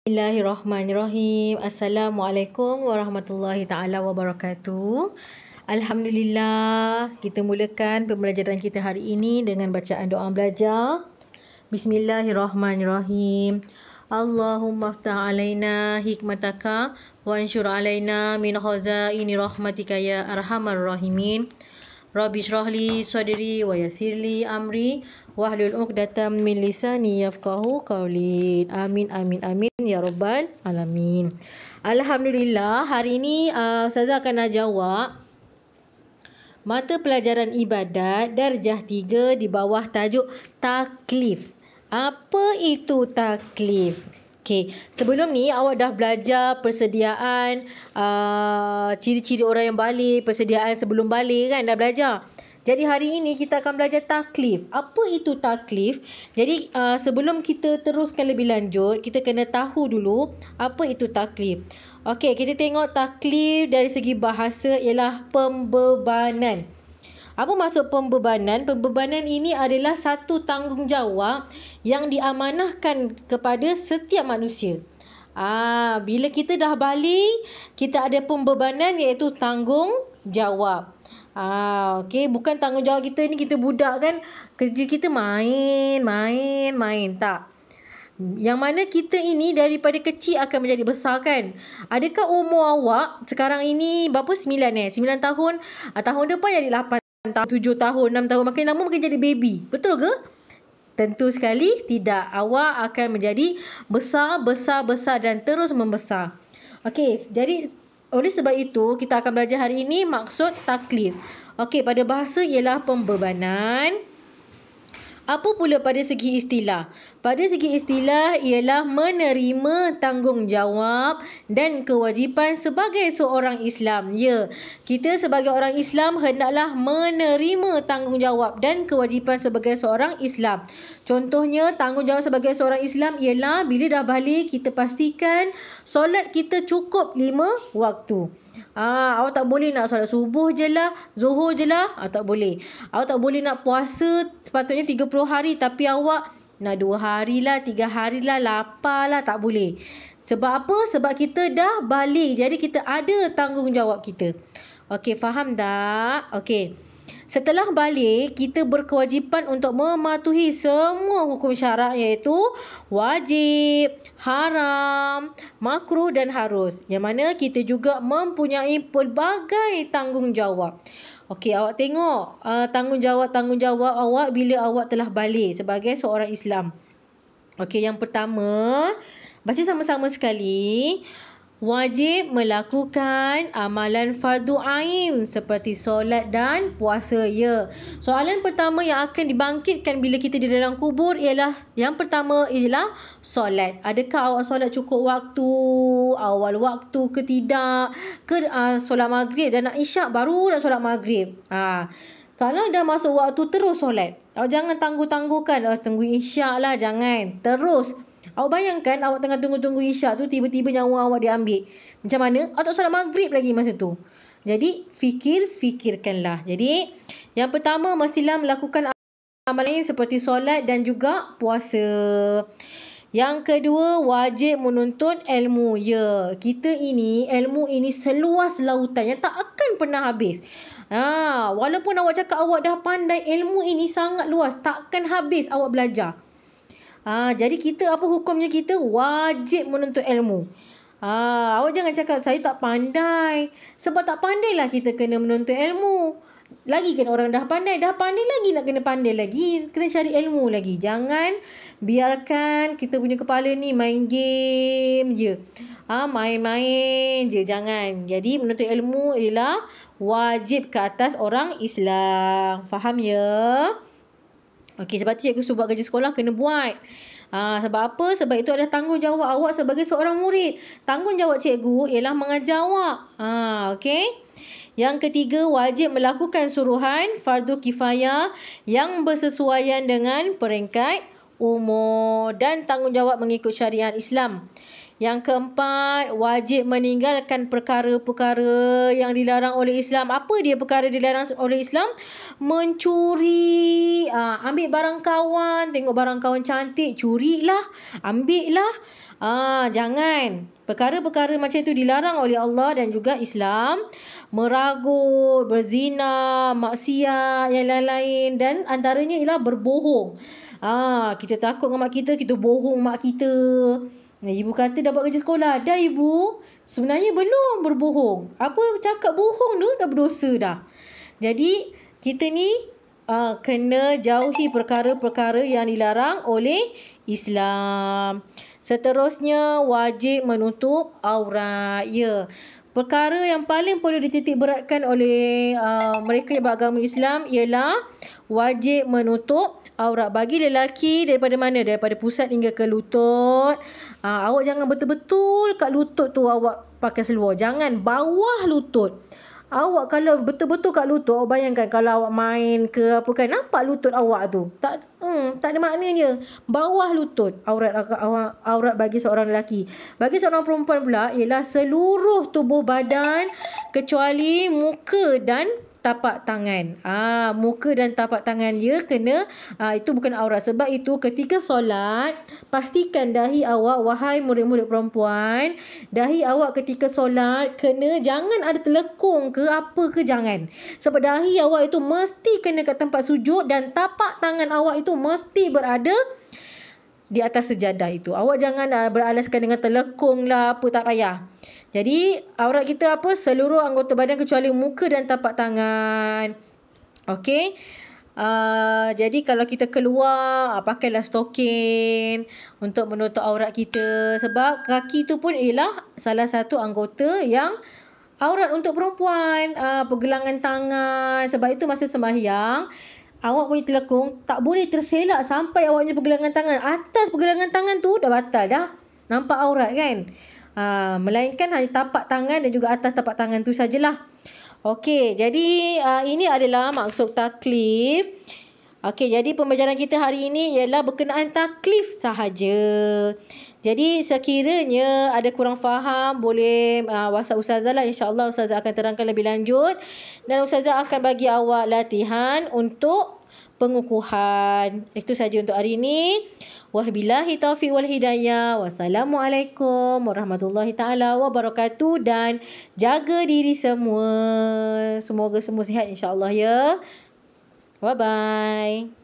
Bismillahirrahmanirrahim. Assalamualaikum warahmatullahi taala wabarakatuh. Alhamdulillah, kita mulakan pembelajaran kita hari ini dengan bacaan doa belajar. Bismillahirrahmanirrahim. Allahumma ftah alaina hikmataka wa ansur alaina min ini rahmatika ya arhamar rahimin. Rabbi shrahli sadri wa yassirli amri wahlul uqdatam min lisani yafqahu qawli. Amin amin amin ya rabbal alamin. Alhamdulillah hari ini uh, saya akan nak jawab mata pelajaran ibadat darjah 3 di bawah tajuk taklif. Apa itu taklif? Okay. Sebelum ni awak dah belajar persediaan uh, ciri-ciri orang yang balik, persediaan sebelum balik kan dah belajar. Jadi hari ini kita akan belajar taklif. Apa itu taklif? Jadi uh, sebelum kita teruskan lebih lanjut, kita kena tahu dulu apa itu taklif. Okey, kita tengok taklif dari segi bahasa ialah pembebanan. Apa maksud pembebanan? Pembebanan ini adalah satu tanggungjawab yang diamanahkan kepada setiap manusia. Ah, bila kita dah balik, kita ada pembebanan iaitu tanggungjawab. Ah, okay. Bukan tanggungjawab kita ni kita budak kan. Kerja kita main, main, main. Tak. Yang mana kita ini daripada kecil akan menjadi besar kan. Adakah umur awak sekarang ini berapa? Sembilan eh? Sembilan tahun. Ah, tahun depan jadi lapan tahun, tujuh tahun, enam tahun. Makin lama makin jadi baby. Betul ke? Tentu sekali tidak. Awak akan menjadi besar, besar, besar dan terus membesar. Okey, jadi oleh sebab itu, kita akan belajar hari ini maksud taklid. Okey, pada bahasa ialah pembebanan. Apa pula pada segi istilah? Pada segi istilah ialah menerima tanggungjawab dan kewajipan sebagai seorang Islam. Ya, kita sebagai orang Islam hendaklah menerima tanggungjawab dan kewajipan sebagai seorang Islam. Contohnya, tanggungjawab sebagai seorang Islam ialah bila dah balik, kita pastikan solat kita cukup lima waktu. Ah, awak tak boleh nak solat subuh je lah, zuhur je lah, ah, tak boleh. Awak tak boleh nak puasa sepatutnya 30 hari tapi awak nak 2 hari lah, 3 hari lah, lapar lah, tak boleh. Sebab apa? Sebab kita dah balik. Jadi kita ada tanggungjawab kita. Okey, faham tak? Okey. Setelah balik, kita berkewajipan untuk mematuhi semua hukum syarak iaitu wajib, haram, makruh dan harus. Yang mana kita juga mempunyai pelbagai tanggungjawab. Okey, awak tengok uh, tanggungjawab-tanggungjawab awak bila awak telah balik sebagai seorang Islam. Okey, yang pertama, baca sama-sama sekali wajib melakukan amalan fardu ain seperti solat dan puasa ya. Soalan pertama yang akan dibangkitkan bila kita di dalam kubur ialah yang pertama ialah solat. Adakah awak solat cukup waktu, awal waktu ke tidak, ke uh, solat maghrib dan nak isyak baru nak solat maghrib. Ha. Kalau dah masuk waktu terus solat. jangan tangguh-tangguhkan. Oh, tunggu isyak lah. Jangan. Terus. Awak bayangkan awak tengah tunggu-tunggu isyak tu tiba-tiba nyawa awak diambil. Macam mana? Awak tak solat maghrib lagi masa tu. Jadi fikir, fikirkanlah. Jadi yang pertama mestilah melakukan amalan lain seperti solat dan juga puasa. Yang kedua wajib menuntut ilmu. Ya, kita ini ilmu ini seluas lautan yang tak akan pernah habis. Ha, walaupun awak cakap awak dah pandai ilmu ini sangat luas, takkan habis awak belajar. Ha, jadi kita apa hukumnya kita wajib menuntut ilmu. Ha, awak jangan cakap saya tak pandai. Sebab tak pandai lah kita kena menuntut ilmu. Lagi kan orang dah pandai, dah pandai lagi nak kena pandai lagi, kena cari ilmu lagi. Jangan biarkan kita punya kepala ni main game je. Ha, main-main je, jangan. Jadi menuntut ilmu ialah wajib ke atas orang Islam. Faham ya? Okey, sebab tu cikgu suruh buat kerja sekolah, kena buat. Ha, sebab apa? Sebab itu ada tanggungjawab awak sebagai seorang murid. Tanggungjawab cikgu ialah mengajar awak. Ah, ha, Okey. Yang ketiga, wajib melakukan suruhan fardu kifayah yang bersesuaian dengan peringkat umur dan tanggungjawab mengikut syariat Islam. Yang keempat, wajib meninggalkan perkara-perkara yang dilarang oleh Islam. Apa dia perkara dilarang oleh Islam? Mencuri, uh, ambil barang kawan, tengok barang kawan cantik, curi curilah, ambillah. Ah, jangan. Perkara-perkara macam itu dilarang oleh Allah dan juga Islam. Meragut, berzina, maksiat, yang lain-lain. Dan antaranya ialah berbohong. Ah, kita takut dengan mak kita, kita bohong mak kita. Nah Ibu kata dah buat kerja sekolah. Dah ibu, sebenarnya belum berbohong. Apa cakap bohong tu dah berdosa dah. Jadi, kita ni uh, kena jauhi perkara-perkara yang dilarang oleh Islam. Seterusnya, wajib menutup aurat. Ya, perkara yang paling perlu dititik beratkan oleh uh, mereka yang beragama Islam ialah wajib menutup aurat. Bagi lelaki daripada mana? Daripada pusat hingga ke lutut. Ha, awak jangan betul-betul kat lutut tu awak pakai seluar. Jangan bawah lutut. Awak kalau betul-betul kat lutut, awak bayangkan kalau awak main ke apa kan, nampak lutut awak tu. Tak hmm, tak ada maknanya. Bawah lutut aurat awak aurat bagi seorang lelaki. Bagi seorang perempuan pula ialah seluruh tubuh badan kecuali muka dan tapak tangan. Ah, muka dan tapak tangan dia kena ah, itu bukan aurat. Sebab itu ketika solat, pastikan dahi awak wahai murid-murid perempuan, dahi awak ketika solat kena jangan ada telekung ke apa ke jangan. Sebab dahi awak itu mesti kena kat tempat sujud dan tapak tangan awak itu mesti berada di atas sejadah itu. Awak jangan lah beralaskan dengan telekung lah apa tak payah. Jadi aurat kita apa? Seluruh anggota badan kecuali muka dan tapak tangan. Okey. Uh, jadi kalau kita keluar, uh, pakailah stokin untuk menutup aurat kita. Sebab kaki tu pun ialah salah satu anggota yang aurat untuk perempuan. Uh, pergelangan tangan. Sebab itu masa sembahyang, awak punya telekung tak boleh terselak sampai awak punya pergelangan tangan. Atas pergelangan tangan tu dah batal dah. Nampak aurat kan? Ha, melainkan hanya tapak tangan dan juga atas tapak tangan tu sajalah. Okey, jadi uh, ini adalah maksud taklif. Okey, jadi pembelajaran kita hari ini ialah berkenaan taklif sahaja. Jadi sekiranya ada kurang faham, boleh uh, WhatsApp ustazah lah. InsyaAllah ustazah akan terangkan lebih lanjut. Dan ustazah akan bagi awak latihan untuk pengukuhan. Itu saja untuk hari ini. Wabillahi taufiq wal hidayah. Wassalamualaikum warahmatullahi taala wabarakatuh dan jaga diri semua. Semoga semua sihat insya-Allah ya. Bye bye.